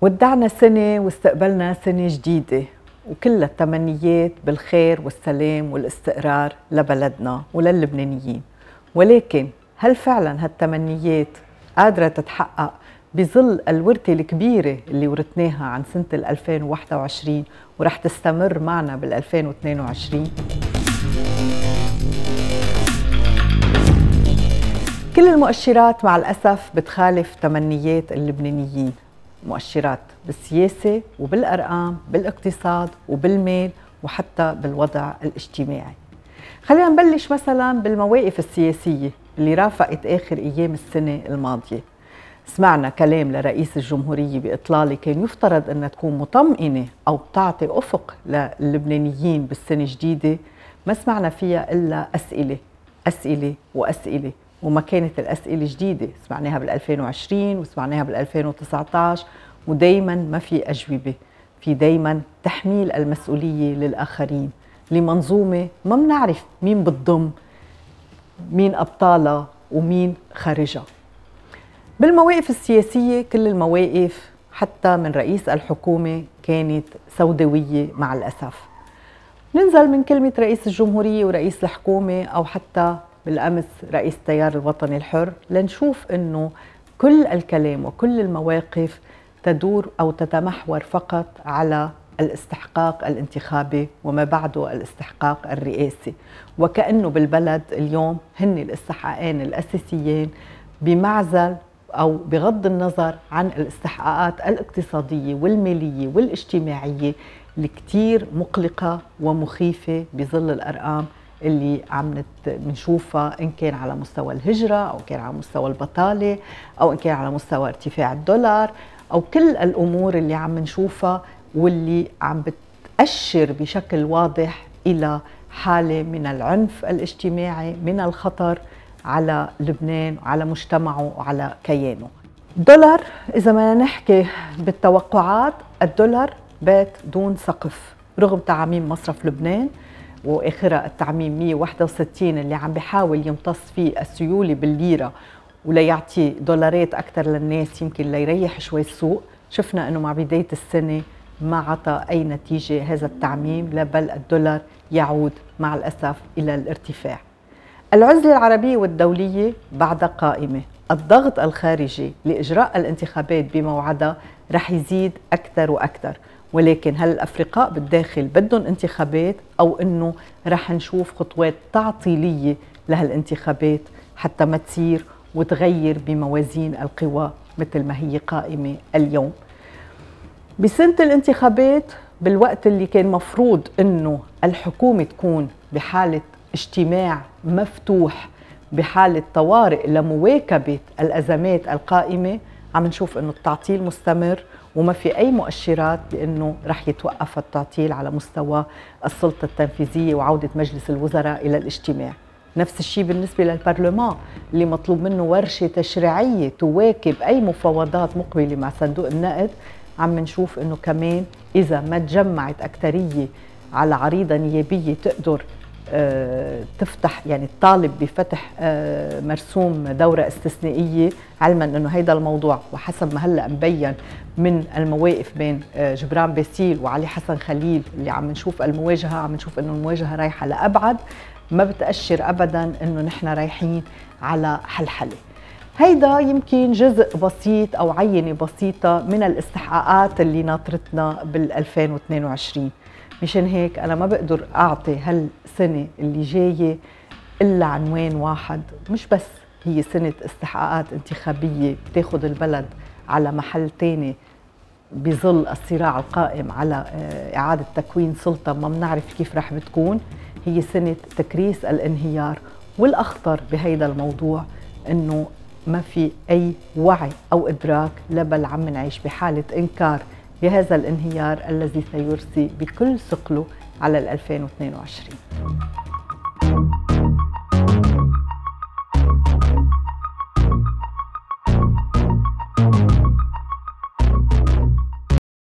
ودعنا سنة واستقبلنا سنة جديدة وكل التمنيات بالخير والسلام والاستقرار لبلدنا وللبنانيين ولكن هل فعلا هالتمنيات قادرة تتحقق بظل الورثة الكبيرة اللي ورثناها عن سنة 2021 ورح تستمر معنا بال 2022 كل المؤشرات مع الأسف بتخالف تمنيات اللبنانيين مؤشرات بالسياسة وبالأرقام بالاقتصاد وبالمال وحتى بالوضع الاجتماعي خلينا نبلش مثلا بالمواقف السياسية اللي رافقت آخر أيام السنة الماضية سمعنا كلام لرئيس الجمهورية بإطلالة كان يفترض أنها تكون مطمئنة أو بتعطي أفق للبنانيين بالسنة الجديدة ما سمعنا فيها إلا أسئلة أسئلة وأسئلة وما كانت الاسئله جديده سمعناها بال2020 وسمعناها بال2019 ودائما ما في اجوبه في دائما تحميل المسؤوليه للاخرين لمنظومه ما بنعرف مين بتضم مين ابطالها ومين خارجها بالمواقف السياسيه كل المواقف حتى من رئيس الحكومه كانت سوداويه مع الاسف ننزل من كلمه رئيس الجمهوريه ورئيس الحكومه او حتى بالامس رئيس التيار الوطني الحر لنشوف انه كل الكلام وكل المواقف تدور او تتمحور فقط على الاستحقاق الانتخابي وما بعده الاستحقاق الرئاسي وكانه بالبلد اليوم هن الاستحقاقين الاساسيين بمعزل او بغض النظر عن الاستحقاقات الاقتصاديه والماليه والاجتماعيه اللي مقلقه ومخيفه بظل الارقام اللي عم بنشوفها ان كان على مستوى الهجره او كان على مستوى البطاله او ان كان على مستوى ارتفاع الدولار او كل الامور اللي عم نشوفها واللي عم بتاشر بشكل واضح الى حاله من العنف الاجتماعي من الخطر على لبنان وعلى مجتمعه وعلى كيانه الدولار اذا ما نحكي بالتوقعات الدولار بات دون سقف رغم تعميم مصرف لبنان واخرها التعميم 161 اللي عم بحاول يمتص فيه السيوله بالليره وليعطي دولارات اكثر للناس يمكن ليريح شوي السوق شفنا انه مع بدايه السنه ما عطى اي نتيجه هذا التعميم لا بل الدولار يعود مع الاسف الى الارتفاع العزله العربيه والدوليه بعدها قائمه الضغط الخارجي لاجراء الانتخابات بموعدها رح يزيد اكثر واكثر ولكن هل الافرقاء بالداخل بدهم انتخابات او انه رح نشوف خطوات تعطيليه لهالانتخابات حتى ما تصير وتغير بموازين القوى مثل ما هي قائمه اليوم بسنه الانتخابات بالوقت اللي كان مفروض انه الحكومه تكون بحاله اجتماع مفتوح بحاله طوارئ لمواكبه الازمات القائمه عم نشوف انه التعطيل مستمر وما في أي مؤشرات بأنه رح يتوقف التعطيل على مستوى السلطة التنفيذية وعودة مجلس الوزراء إلى الاجتماع نفس الشيء بالنسبة للبرلمان اللي مطلوب منه ورشة تشريعية تواكب أي مفاوضات مقبلة مع صندوق النقد عم نشوف أنه كمان إذا ما تجمعت اكثريه على عريضة نيابية تقدر آه، تفتح يعني الطالب بفتح آه، مرسوم دورة استثنائية علما أنه هيدا الموضوع وحسب ما هلأ مبين من المواقف بين آه، جبران باسيل وعلي حسن خليل اللي عم نشوف المواجهة عم نشوف أنه المواجهة رايحة لأبعد ما بتأشر أبدا أنه نحن رايحين على حلحله هيدا يمكن جزء بسيط أو عينة بسيطة من الاستحقاقات اللي ناطرتنا بال 2022 مشان هيك أنا ما بقدر أعطي هالسنة اللي جاية إلا عنوان واحد مش بس هي سنة استحقاقات انتخابية بتاخذ البلد على محل تاني بظل الصراع القائم على آه، إعادة تكوين سلطة ما بنعرف كيف رح بتكون هي سنة تكريس الانهيار والأخطر بهيدا الموضوع أنه ما في أي وعي أو إدراك لبل عم نعيش بحالة إنكار لهذا الانهيار الذي سيرسي بكل ثقله على 2022